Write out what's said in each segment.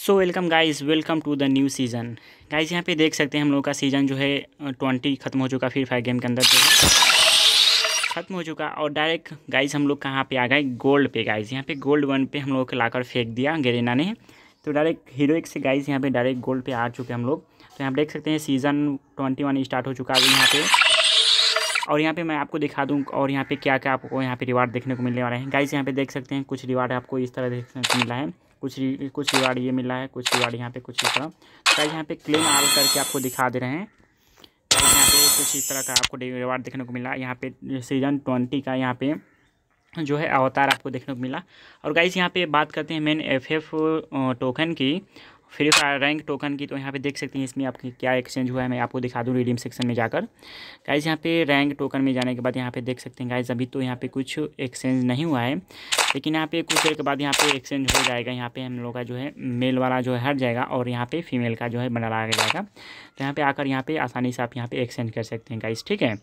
so welcome guys welcome to the new season guys यहाँ पे देख सकते हैं हम लोग का सीज़न जो है ट्वेंटी खत्म हो चुका फिर फायर गेम के अंदर जो है खत्म हो चुका और डायरेक्ट गाइस हम लोग कहाँ पे आ गए गोल्ड पे गाइस यहाँ पे गोल्ड वन पे हम लोग को लाकर फेंक दिया गेरेना ने तो डायरेक्ट हीरोइक से गाइज़ यहाँ पर डायरेक्ट गोल्ड पर आ चुके हम लोग तो यहाँ देख सकते हैं सीज़न ट्वेंटी वन स्टार्ट हो चुका है यहाँ पर और यहाँ पे मैं आपको दिखा दूँ और यहाँ पे क्या क्या आपको यहाँ पे रिवार्ड देखने को मिलने वाला है गाइस यहाँ पे देख सकते हैं कुछ रिवार्ड आपको इस तरह देखने को मिला है कुछ कुछ रिवार्ड ये मिला है कुछ रिवार्ड यहाँ पे कुछ इस तरह तो यहाँ पे क्लेम आल करके आपको दिखा दे रहे हैं तो यहाँ पे कुछ इस तरह का आपको रिवार्ड देखने को मिला यहाँ पे सीजन ट्वेंटी का यहाँ पे जो है अवतार आपको देखने को मिला और गाइज यहाँ पे बात करते हैं मेन एफ एफ टोकन की फ्री फायर रैंक टोकन की तो यहाँ पे देख सकते हैं इसमें आपकी क्या एक्सचेंज हुआ है मैं आपको दिखा दूँ रिडीम सेक्शन में जाकर गाइज यहाँ पे रैंक टोकन में जाने के बाद यहाँ पे देख सकते हैं गाइज अभी तो यहाँ पे कुछ एक्सचेंज नहीं हुआ है लेकिन यहाँ पे कुछ देर के बाद यहाँ पे एक्सचेंज हो जाएगा यहाँ पे हम लोग का जो है मेल वाला जो है हट जाएगा और यहाँ पे फीमेल का जो है बना लाया जाएगा तो यहाँ पे आकर यहाँ पे आसानी से आप यहाँ पे एक्सचेंज कर सकते हैं गाइज ठीक है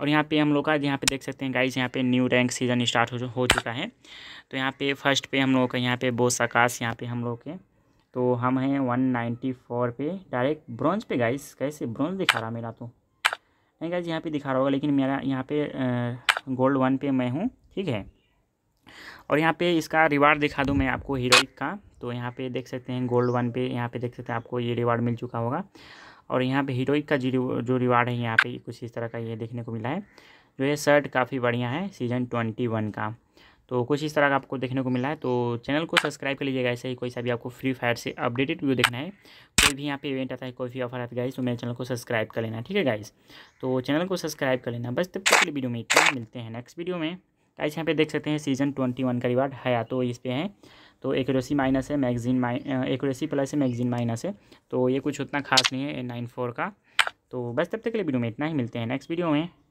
और यहाँ पे हम लोग का यहाँ पे देख सकते हैं गाइज यहाँ पे न्यू रैंक सीजन स्टार्ट हो चुका है तो यहाँ पे फर्स्ट पे हम लोग का यहाँ पे बोस आकाश यहाँ पे हम लोग के तो हम हैं 194 पे डायरेक्ट ब्रॉन्ज पे गाइस कैसे ब्रॉन्ज दिखा रहा मेरा तो नहीं गाइस यहाँ पे दिखा रहा होगा लेकिन मेरा यहाँ पे गोल्ड वन पे मैं हूँ ठीक है और यहाँ पे इसका रिवार्ड दिखा दूँ मैं आपको हीरोइक का तो यहाँ पे देख सकते हैं गोल्ड वन पे यहाँ पे देख सकते हैं आपको ये रिवार्ड मिल चुका होगा और यहाँ पे हीरोइक का जो रिवार्ड है यहाँ पे कुछ इस तरह का ये देखने को मिला है जो ये शर्ट काफ़ी बढ़िया है सीजन ट्वेंटी वन का तो कुछ इस तरह का आपको देखने को मिला है तो चैनल को सब्सक्राइब कर लीजिएगा ऐसे ही कोई सा भी आपको फ्री फायर से अपडेटेड व्यू देखना है कोई भी यहाँ पे इवेंट आता है कोई भी ऑफर आता है गाइस तो मेरे चैनल को सब्सक्राइब कर लेना ठीक है गाइस तो चैनल को सब्सक्राइब कर लेना बस तब तक के लिए वीडियो में इतना मिलते हैं नेक्स्ट वीडियो में गाइस यहाँ पे देख सकते हैं सीजन ट्वेंटी वन का रिवार्ड है तो इस पर है तो एक्यूरेसी माइनस है मैगजीन माइन एक्यूरेसी प्लस है मैगजीन माइनस है तो ये कुछ उतना खास नहीं है नाइन फोर का तो बस तब तक के लिए वीडियो में इतना ही मिलते हैं नेक्स्ट वीडियो में